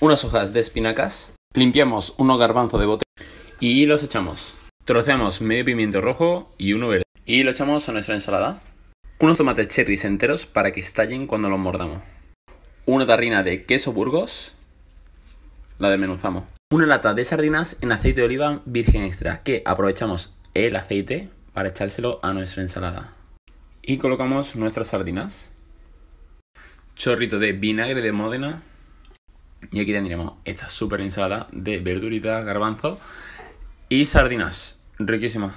unas hojas de espinacas, limpiamos unos garbanzo de bote y los echamos. Troceamos medio pimiento rojo y uno verde. Y lo echamos a nuestra ensalada. Unos tomates cherries enteros para que estallen cuando los mordamos. Una tarrina de queso burgos. La desmenuzamos. Una lata de sardinas en aceite de oliva virgen extra que aprovechamos el aceite para echárselo a nuestra ensalada. Y colocamos nuestras sardinas. Chorrito de vinagre de Módena y aquí tendremos esta súper ensalada de verduritas, garbanzo y sardinas. Riquísima.